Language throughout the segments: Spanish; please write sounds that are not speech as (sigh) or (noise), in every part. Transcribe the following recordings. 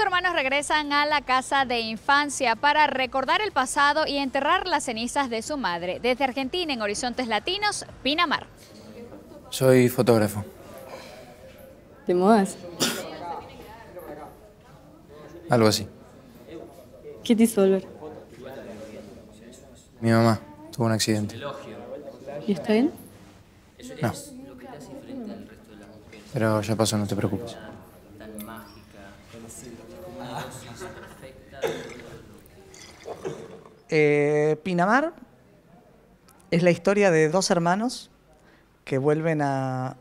hermanos regresan a la casa de infancia para recordar el pasado y enterrar las cenizas de su madre. Desde Argentina, en Horizontes Latinos, Pinamar. Soy fotógrafo. ¿Te modas? Algo así. ¿Qué te hizo Mi mamá tuvo un accidente. ¿Y está bien? No. Pero ya pasó, no te preocupes. Ah. Eh, Pinamar es la historia de dos hermanos que vuelven a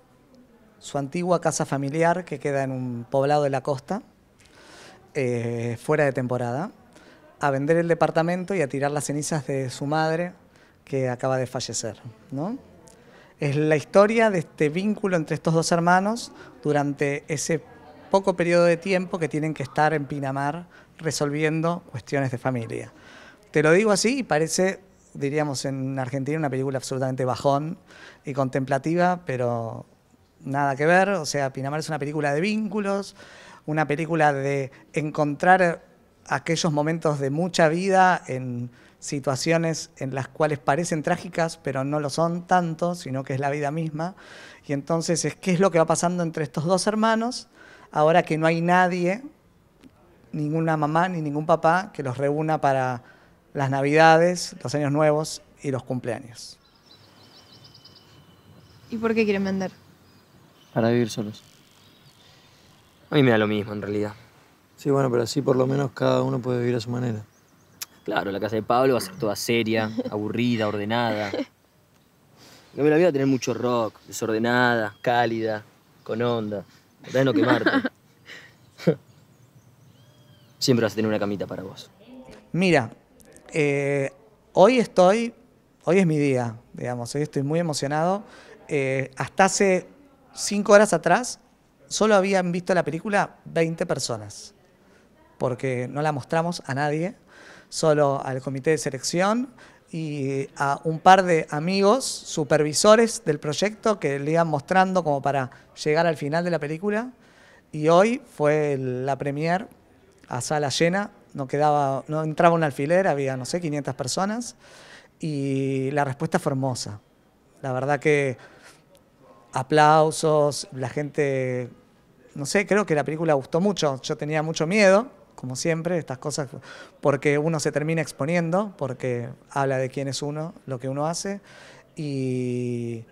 su antigua casa familiar que queda en un poblado de la costa, eh, fuera de temporada, a vender el departamento y a tirar las cenizas de su madre que acaba de fallecer. ¿no? Es la historia de este vínculo entre estos dos hermanos durante ese poco periodo de tiempo que tienen que estar en Pinamar resolviendo cuestiones de familia. Te lo digo así y parece, diríamos en Argentina, una película absolutamente bajón y contemplativa, pero nada que ver. O sea, Pinamar es una película de vínculos, una película de encontrar aquellos momentos de mucha vida en situaciones en las cuales parecen trágicas, pero no lo son tanto, sino que es la vida misma. Y entonces es qué es lo que va pasando entre estos dos hermanos ahora que no hay nadie, ninguna mamá ni ningún papá que los reúna para las navidades, los años nuevos y los cumpleaños. ¿Y por qué quieren vender? Para vivir solos. A mí me da lo mismo, en realidad. Sí, bueno, pero así por lo menos cada uno puede vivir a su manera. Claro, la casa de Pablo va a ser toda seria, (laughs) aburrida, ordenada. Yo me la voy a tener mucho rock, desordenada, cálida, con onda de no quemarte. (laughs) Siempre vas a tener una camita para vos. Mira, eh, hoy estoy, hoy es mi día, digamos, hoy estoy muy emocionado. Eh, hasta hace cinco horas atrás solo habían visto la película 20 personas, porque no la mostramos a nadie, solo al comité de selección y eh, a un par de amigos, supervisores del proyecto, que le iban mostrando como para llegar al final de la película. Y hoy fue la premier a sala llena, no, quedaba, no entraba un alfiler, había, no sé, 500 personas. Y la respuesta fue hermosa. La verdad que aplausos, la gente, no sé, creo que la película gustó mucho. Yo tenía mucho miedo como siempre, estas cosas, porque uno se termina exponiendo, porque habla de quién es uno, lo que uno hace, y,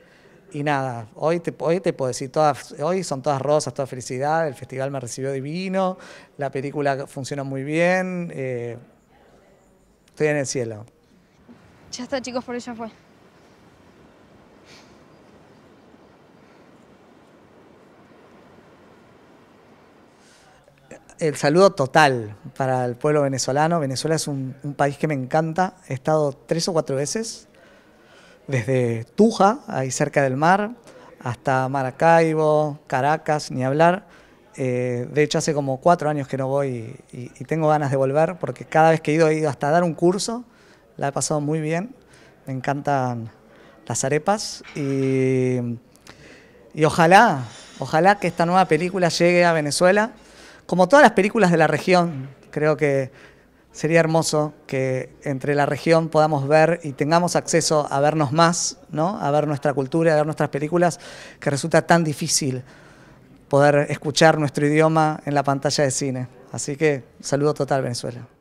nada, hoy te, hoy te puedo decir, todas, hoy son todas rosas, toda felicidad, el festival me recibió divino, la película funciona muy bien, eh, estoy en el cielo. Ya está chicos, por eso fue. el saludo total para el pueblo venezolano. Venezuela es un, país que me encanta. He estado tres o cuatro veces, desde Tuja, ahí cerca del mar, hasta Maracaibo, Caracas, ni hablar. Eh, de hecho, hace como cuatro años que no voy y, tengo ganas de volver porque cada vez que he ido, he ido hasta dar un curso. La he pasado muy bien. Me encantan las arepas y, y ojalá, ojalá que esta nueva película llegue a Venezuela. Como todas las películas de la región, creo que sería hermoso que entre la región podamos ver y tengamos acceso a vernos más, ¿no? a ver nuestra cultura, a ver nuestras películas, que resulta tan difícil poder escuchar nuestro idioma en la pantalla de cine. Así que saludo total Venezuela.